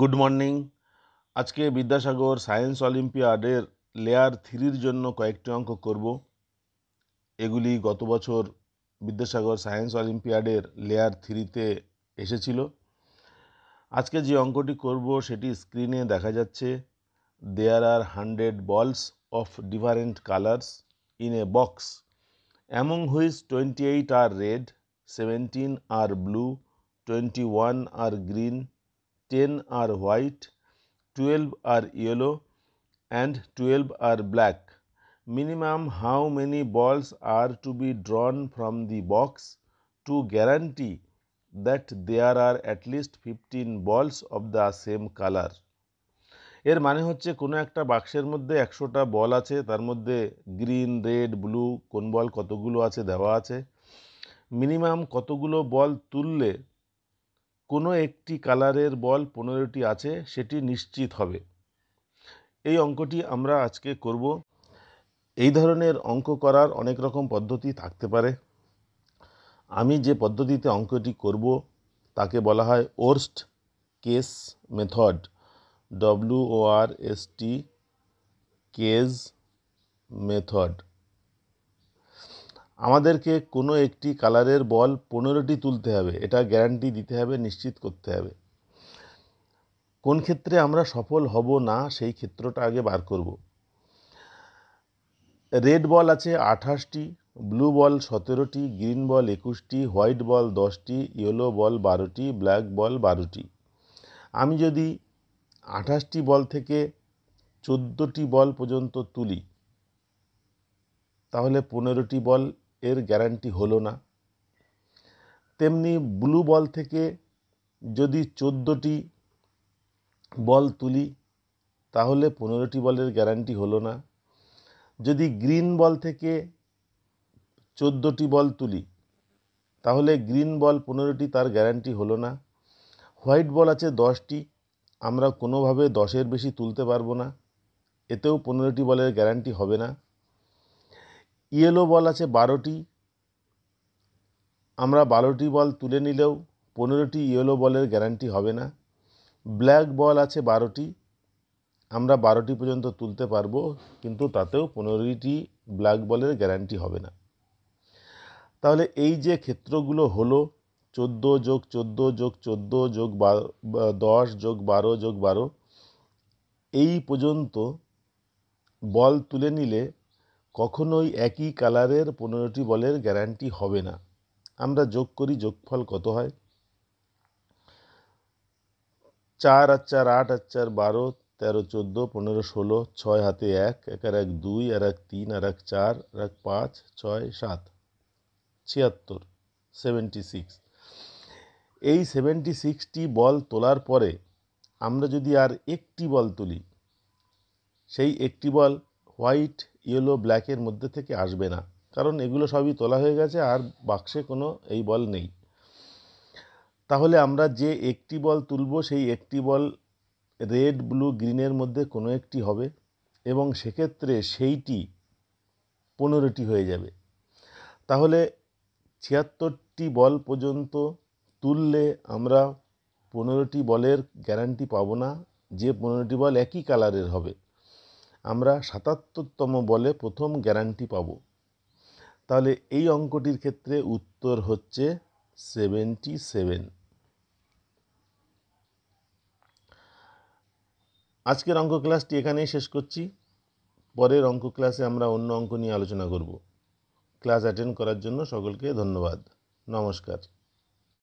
good morning আজকে Vidyasagar science অলিম্পিয়াডের layer থ্রির জন্য কয়েকটি অঙ্ক করব এগুলি গত বছর বিদ্যাসাগর সায়েন্স অলিম্পিয়াডের লেয়ার থ্রিতে এসেছিল আজকে যে অঙ্কটি করব সেটি স্ক্রিনে দেখা যাচ্ছে there are hundred balls of different colours in a box among which twenty eight are red seventeen are blue twenty one are green ten are white twelve are yellow and twelve are black minimum how many balls are to be drawn from the box to guarantee that there are at least 15 balls of the same color এর মানে হচ্ছে কোনো একটা বাক্সের মধ্যে একশোটা বল আছে তার মধ্যে গ্রিন রেড ব্লু কোন বল কতগুলো আছে দেওয়া আছে মিনিমাম কতগুলো বল তুললে কোনো একটি কালারের বল পনেরোটি আছে সেটি নিশ্চিত হবে এই অঙ্কটি আমরা আজকে করব এই ধরনের অঙ্ক করার অনেক রকম পদ্ধতি থাকতে পারে আমি যে পদ্ধতিতে অঙ্কটি করব তাকে বলা হয় worst case method W O R S T case method আমাদেরকে কোনো একটি কালারের বল পনেরোটি তুলতে হবে এটা গ্যারান্টি দিতে হবে নিশ্চিত করতে হবে কোন ক্ষেত্রে আমরা সফল হব না সেই ক্ষেত্রটা আগে বার করব রেড বল আছে আঠাশটি ব্লু বল সতেরোটি গ্রিন বল একুশটি হোয়াইট বল দশটি ইয়েলো বল বারোটি ব্ল্যাক বল বারোটি আমি যদি আঠাশটি বল থেকে চোদ্দোটি বল পর্যন্ত তুলি তাহলে পনেরোটি বল এর গ্যারান্টি হলো না তেমনি ব্লু বল থেকে যদি চোদ্দোটি বল তুলি তাহলে পনেরোটি বলের গ্যারান্টি হলো না যদি গ্রিন বল থেকে চোদ্দোটি বল তুলি তাহলে গ্রিন বল পনেরোটি তার গ্যারান্টি হলো না হোয়াইট বল আছে দশটি আমরা কোনোভাবে দশের বেশি তুলতে পারবো না এতেও পনেরোটি বলের গ্যারান্টি হবে না ইয়েলো বল আছে বারোটি আমরা বারোটি বল তুলে নিলেও পনেরোটি ইয়েলো বলের গ্যারান্টি হবে না ব্ল্যাক বল আছে বারোটি আমরা বারোটি পর্যন্ত তুলতে পারবো কিন্তু তাতেও পনেরোটি ব্ল্যাক বলের গ্যারান্টি হবে না তাহলে এই যে ক্ষেত্রগুলো হলো চোদ্দো যোগ চোদ্দো যোগ চোদ্দো যোগ বারো দশ যোগ বারো যোগ বারো এই পর্যন্ত বল তুলে নিলে কখনোই একই কালারের পনেরোটি বলের গ্যারান্টি হবে না আমরা যোগ করি যোগফল কত হয় চার আর চার আট আর চার বারো তেরো চোদ্দো পনেরো ষোলো ছয় হাতে এক এক আর এক দুই আর এক তিন আর এক চার আর এক পাঁচ ছয় সাত ছিয়াত্তর সেভেন্টি সিক্স এই সেভেন্টি সিক্সটি বল তোলার পরে আমরা যদি আর একটি বল তুলি সেই একটি বল হোয়াইট ইয়েলো ব্ল্যাকের মধ্যে থেকে আসবে না কারণ এগুলো সবই তোলা হয়ে গেছে আর বাক্সে কোনো এই বল নেই তাহলে আমরা যে একটি বল তুলব সেই একটি বল রেড ব্লু গ্রিনের মধ্যে কোনো একটি হবে এবং সেক্ষেত্রে সেইটি পনেরোটি হয়ে যাবে তাহলে ছিয়াত্তরটি বল পর্যন্ত তুললে আমরা পনেরোটি বলের গ্যারান্টি পাবো না যে পনেরোটি বল একই কালারের হবে আমরা সাতাত্তরতম বলে প্রথম গ্যারান্টি পাব তাহলে এই অঙ্কটির ক্ষেত্রে উত্তর হচ্ছে সেভেন্টি সেভেন আজকের অঙ্ক ক্লাসটি এখানেই শেষ করছি পরের অঙ্ক ক্লাসে আমরা অন্য অঙ্ক নিয়ে আলোচনা করব ক্লাস অ্যাটেন্ড করার জন্য সকলকে ধন্যবাদ নমস্কার